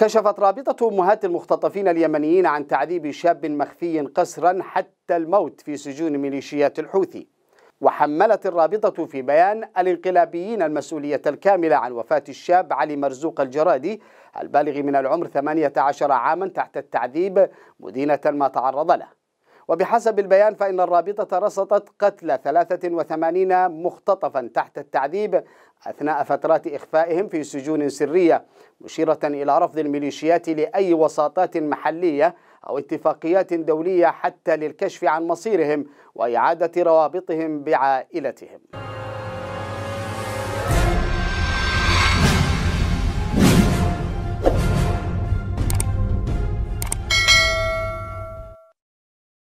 كشفت رابطة أمهات المختطفين اليمنيين عن تعذيب شاب مخفي قسرا حتى الموت في سجون ميليشيات الحوثي وحملت الرابطة في بيان الانقلابيين المسؤولية الكاملة عن وفاة الشاب علي مرزوق الجرادي البالغ من العمر 18 عاما تحت التعذيب مدينة ما تعرض له وبحسب البيان فإن الرابطة رصدت قتل 83 مختطفا تحت التعذيب أثناء فترات إخفائهم في سجون سرية مشيرة إلى رفض الميليشيات لأي وساطات محلية أو اتفاقيات دولية حتى للكشف عن مصيرهم وإعادة روابطهم بعائلتهم